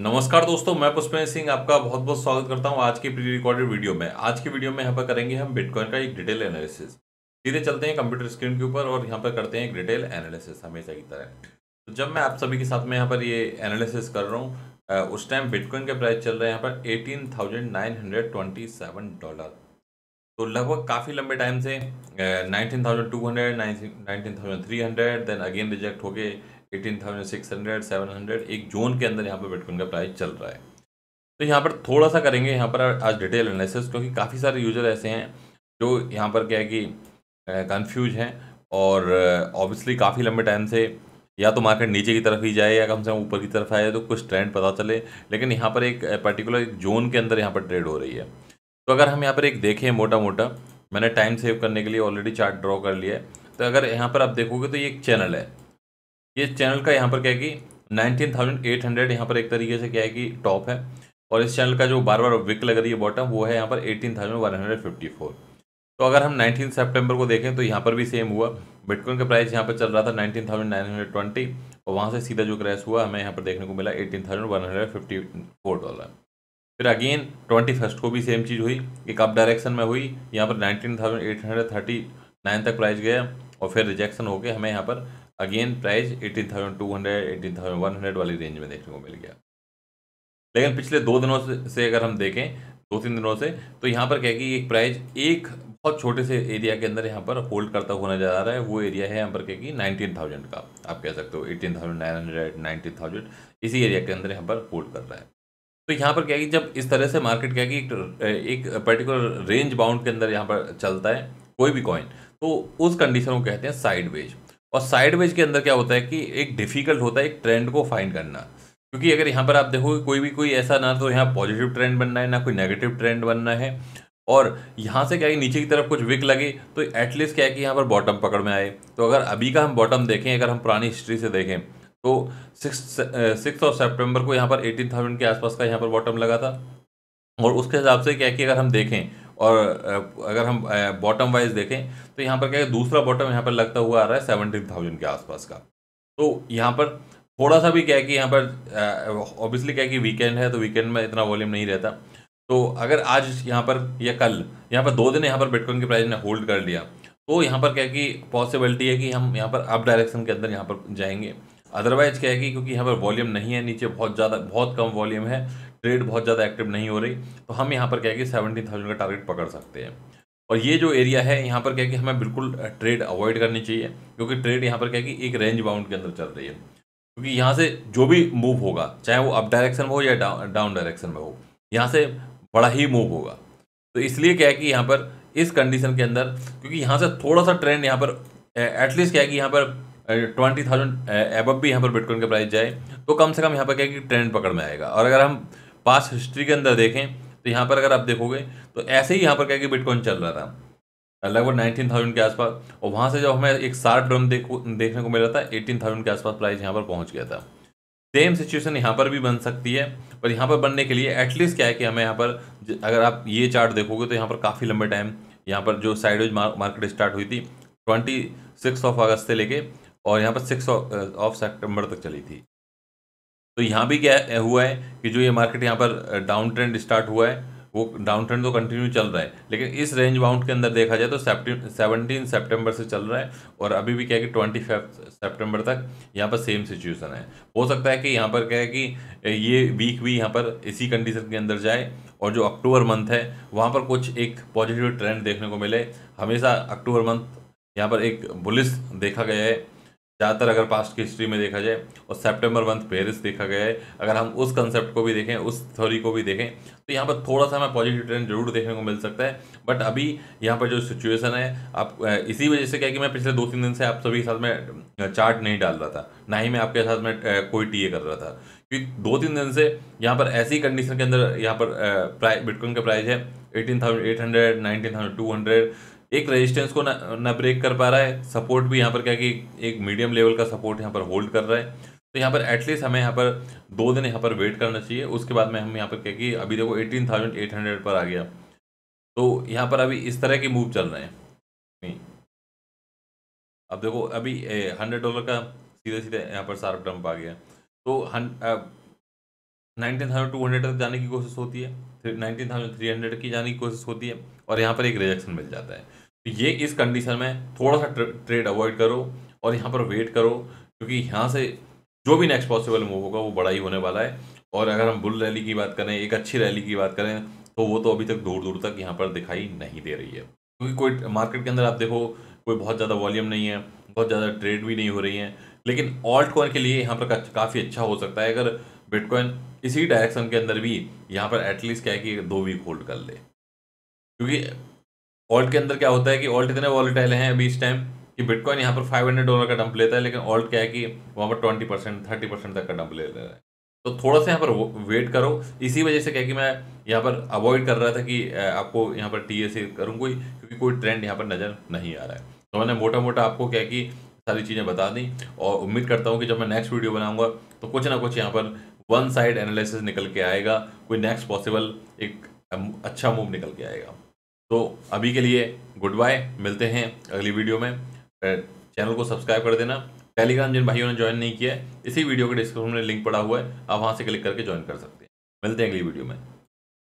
नमस्कार दोस्तों मैं पुष्पेंद्र सिंह आपका बहुत बहुत स्वागत करता हूं आज के प्री रिकॉर्डेड वीडियो में आज की वीडियो में यहाँ पर करेंगे हम बिटकॉइन का एक डिटेल एनालिसिस सीधे चलते हैं कंप्यूटर स्क्रीन के ऊपर और यहाँ पर करते हैं एक डिटेल एनालिसिस हमेशा की तरह तो जब मैं आप सभी के साथ में यहाँ पर ये एनालिसिस कर रहा हूँ उस टाइम बिटकॉइन के प्राइस चल रहे हैं यहाँ पर eighteen thousand nine hundred twenty seven dollar तो लगभग काफ़ी लंबे टाइम से nineteen thousand two hundred nineteen thousand three hundred then again reject हो गए eighteen thousand six hundred seven hundred एक जोन के अंदर यहाँ पर बिटकॉइन का प्राइस चल रहा है तो यहाँ पर थोड़ा सा करेंगे यहाँ पर आज डिटेल एनालिसिस क्योंकि काफ़ी सारे यूजर ऐसे हैं जो यहाँ पर क्या है कि कन्फ्यूज हैं और ऑब्वियसली काफ़ी लंबे टाइम से या तो मार्केट नीचे की तरफ ही जाए या कम से कम ऊपर की तरफ आए तो कुछ ट्रेंड पता चले लेकिन यहाँ पर एक पर्टिकुलर एक जोन के अंदर यहाँ पर ट्रेड हो रही है तो अगर हम यहाँ पर एक देखें मोटा मोटा मैंने टाइम सेव करने के लिए ऑलरेडी चार्ट ड्रॉ कर लिया है तो अगर यहाँ पर आप देखोगे तो ये एक चैनल है ये चैनल का यहाँ पर क्या है कि नाइनटीन थाउजेंड एट हंड्रेड यहाँ पर एक तरीके से क्या है कि टॉप है और इस चैनल का जो बार बार विक लग रही है बॉटम वो है यहाँ पर eighteen thousand one hundred fifty four तो अगर हम नाइनटीन सेप्टेम्बर को देखें तो यहाँ पर भी सेम हुआ बिटकॉइन का प्राइस यहाँ पर चल रहा था nineteen thousand nine hundred twenty और वहाँ से सीधा जो क्रैश हुआ हमें यहाँ पर देखने को मिला eighteen thousand one hundred fifty four dollar फिर अगेन ट्वेंटी फर्स्ट को भी सेम चीज़ हुई एक अप डायरेक्शन में हुई यहाँ पर nineteen thousand eight hundred thirty nine तक प्राइस गया और फिर रिजेक्शन होकर हमें यहाँ पर again price eighteen thousand two hundred eighteen thousand one hundred वाली रेंज में देखने को मिल गया लेकिन पिछले दो दिनों से, से अगर हम देखें दो तीन दिनों से तो यहाँ पर कह कि एक प्राइस एक बहुत छोटे से एरिया के अंदर यहाँ पर होल्ड करता हुआ नजर आ रहा है वो एरिया है यहाँ पर कह कि नाइनटीन थाउजेंड का आप कह सकते हो eighteen thousand nine hundred nineteen thousand इसी एरिया के अंदर यहाँ पर होल्ड कर रहा है तो यहाँ पर क्या कि जब इस तरह से मार्केट क्या कि एक, एक पर्टिकुलर रेंज बाउंड के अंदर यहाँ पर चलता है कोई भी कॉइन तो उस कंडीशन को कहते हैं साइड वेज और साइडवेज के अंदर क्या होता है कि एक डिफ़िकल्ट होता है एक ट्रेंड को फाइंड करना क्योंकि अगर यहाँ पर आप देखोगे कोई भी कोई ऐसा ना तो यहाँ पॉजिटिव ट्रेंड बनना है ना कोई नेगेटिव ट्रेंड बनना है और यहाँ से क्या है नीचे की तरफ कुछ विक लगे तो एटलीस्ट क्या है कि यहाँ पर बॉटम पकड़ में आए तो अगर अभी का हम बॉटम देखें अगर हम पुरानी हिस्ट्री से देखें तो सिक्स सिक्स ऑफ सेप्टेम्बर को यहाँ पर एटीन थाउजेंड के आसपास का यहाँ पर बॉटम लगा था और उसके हिसाब से क्या है कि अगर हम देखें और अगर हम बॉटम वाइज देखें तो यहाँ पर क्या है दूसरा बॉटम यहाँ पर लगता हुआ आ रहा है सेवनटीन थाउजेंड के आसपास का तो यहाँ पर थोड़ा सा भी क्या है कि यहाँ पर ऑब्वियसली क्या है कि वीकेंड है तो वीकेंड में इतना वॉल्यूम नहीं रहता तो अगर आज यहाँ पर या कल यहाँ पर दो दिन यहाँ पर बिटकॉइन के प्राइस ने होल्ड कर लिया तो यहाँ पर क्या है कि पॉसिबिलिटी है कि हम यहाँ पर अप डायरेक्शन के अंदर यहाँ पर जाएंगे अदरवाइज़ क्या है कि क्योंकि यहाँ पर वॉल्यूम नहीं है नीचे बहुत ज़्यादा बहुत कम वॉल्यूम है ट्रेड बहुत ज़्यादा एक्टिव नहीं हो रही तो हम यहाँ पर क्या है कि थाउजेंड का टारगेट पकड़ सकते हैं और ये जो एरिया है यहाँ पर क्या है कि हमें बिल्कुल ट्रेड अवॉइड करनी चाहिए क्योंकि ट्रेड यहाँ पर क्या है कि एक रेंज बाउंड के अंदर चल रही है क्योंकि यहाँ से जो भी मूव होगा चाहे वो अप डायरेक्शन में हो या डाउन डायरेक्शन में हो यहाँ से बड़ा ही मूव होगा तो इसलिए क्या है कि यहाँ पर इस कंडीशन के अंदर क्योंकि यहाँ से थोड़ा सा ट्रेंड यहाँ पर एटलीस्ट क्या है कि यहाँ पर ट्वेंटी थाउजेंड एबब भी यहाँ पर बिटकॉइन का प्राइस जाए तो कम से कम यहाँ पर क्या कि ट्रेंड पकड़ में आएगा और अगर हम पास हिस्ट्री के अंदर देखें तो यहाँ पर अगर आप देखोगे तो ऐसे ही यहाँ पर क्या कि बिटकॉइन चल रहा था लगभग नाइनटीन थाउजेंड के आसपास और वहाँ से जब हमें एक सार्ट ड्रम देख देखने को मिल रहा था एटीन थाउजेंड के आसपास प्राइस यहाँ पर पहुँच गया था सेम सिचुएशन यहाँ पर भी बन सकती है पर यहाँ पर बनने के लिए एटलीस्ट क्या है कि हमें यहाँ पर अगर आप ये चार्ट देखोगे तो यहाँ पर काफ़ी लंबे टाइम यहाँ पर जो साइडवेज मार्केट स्टार्ट हुई थी ट्वेंटी सिक्स ऑफ अगस्त से लेके और यहाँ पर सिक्स ऑफ सेप्टेम्बर तक चली थी तो यहाँ भी क्या हुआ है कि जो ये मार्केट यहाँ पर डाउन ट्रेंड स्टार्ट हुआ है वो डाउन ट्रेंड तो कंटिन्यू चल रहा है लेकिन इस रेंज बाउंड के अंदर देखा जाए तो सेवनटीन सेप्टेम्बर से चल रहा है और अभी भी क्या है कि ट्वेंटी सितंबर तक यहाँ पर सेम सिचुएशन है हो सकता है कि यहाँ पर क्या है कि ये वीक भी यहाँ पर इसी कंडीशन के अंदर जाए और जो अक्टूबर मंथ है वहाँ पर कुछ एक पॉजिटिव ट्रेंड देखने को मिले हमेशा अक्टूबर मंथ यहाँ पर एक बुलिस देखा गया है ज़्यादातर अगर पास्ट की हिस्ट्री में देखा जाए और सेप्टेम्बर मंथ पेरिस देखा गया है अगर हम उस कंसेप्ट को भी देखें उस थ्योरी को भी देखें तो यहाँ पर थोड़ा सा हमें पॉजिटिव ट्रेंड जरूर देखने को मिल सकता है बट अभी यहाँ पर जो सिचुएशन है आप इसी वजह से क्या कि मैं पिछले दो तीन दिन से आप सभी के साथ में चार्ट नहीं डाल रहा था ना ही मैं आपके साथ में कोई टी कर रहा था क्योंकि दो तीन दिन से यहाँ पर ऐसी कंडीशन के अंदर यहाँ पर बिटकॉइन का प्राइस है eighteen thousand eight hundred nineteen thousand two hundred एक रेजिस्टेंस को ना ना ब्रेक कर पा रहा है सपोर्ट भी यहाँ पर क्या कि एक मीडियम लेवल का सपोर्ट यहाँ पर होल्ड कर रहा है तो यहाँ पर एटलीस्ट हमें यहाँ पर दो दिन यहाँ पर वेट करना चाहिए उसके बाद में हम यहाँ पर क्या कि अभी देखो एटीन थाउजेंड एट हंड्रेड पर आ गया तो यहाँ पर अभी इस तरह के मूव चल रहे हैं अब देखो अभी हंड्रेड डॉलर का सीधे सीधे यहाँ पर सार्प डंप आ गया तो हन नाइनटीन थाउजेंड टू हंड्रेड तक जाने की कोशिश होती है नाइनटीन थाउजेंड थ्री हंड्रेड की जाने की कोशिश होती है और यहाँ पर एक रिजेक्शन मिल जाता है तो ये इस कंडीशन में थोड़ा सा ट्रेड अवॉइड करो और यहाँ पर वेट करो क्योंकि यहाँ से जो भी नेक्स्ट पॉसिबल मूव होगा वो बड़ा ही होने वाला है और अगर हम बुल रैली की बात करें एक अच्छी रैली की बात करें तो वो तो अभी तक दूर दूर तक यहाँ पर दिखाई नहीं दे रही है क्योंकि कोई मार्केट के अंदर आप देखो कोई बहुत ज़्यादा वॉल्यूम नहीं है बहुत ज़्यादा ट्रेड भी नहीं हो रही है लेकिन ऑल्ट कॉइन के लिए यहाँ पर काफ़ी अच्छा हो सकता है अगर बिटकॉइन इसी डायरेक्शन के अंदर भी यहाँ पर एटलीस्ट क्या है कि दो वीक होल्ड कर ले क्योंकि ऑल्ट के अंदर क्या होता है कि ऑल्ट इतने वॉलीटाइल हैं अभी इस टाइम कि बिटकॉइन यहाँ पर 500 डॉलर का डंप लेता है लेकिन ऑल्ट क्या है कि वहाँ पर 20 परसेंट थर्टी परसेंट तक का डंप ले रहा है तो थोड़ा सा यहाँ पर वेट करो इसी वजह से क्या कि मैं यहाँ पर अवॉइड कर रहा था कि आपको यहाँ पर टी ए सी करूँ कोई क्योंकि कोई ट्रेंड यहाँ पर नज़र नहीं आ रहा है तो मैंने मोटा मोटा आपको क्या कि सारी चीज़ें बता दी और उम्मीद करता हूँ कि जब मैं नेक्स्ट वीडियो बनाऊँगा तो कुछ ना कुछ यहाँ पर वन साइड एनालिसिस निकल के आएगा कोई नेक्स्ट पॉसिबल एक अच्छा मूव निकल के आएगा तो अभी के लिए गुड बाय मिलते हैं अगली वीडियो में चैनल को सब्सक्राइब कर देना टेलीग्राम जिन भाइयों ने ज्वाइन नहीं किया है इसी वीडियो के डिस्क्रिप्शन में लिंक पड़ा हुआ है आप वहाँ से क्लिक करके ज्वाइन कर सकते हैं मिलते हैं अगली वीडियो में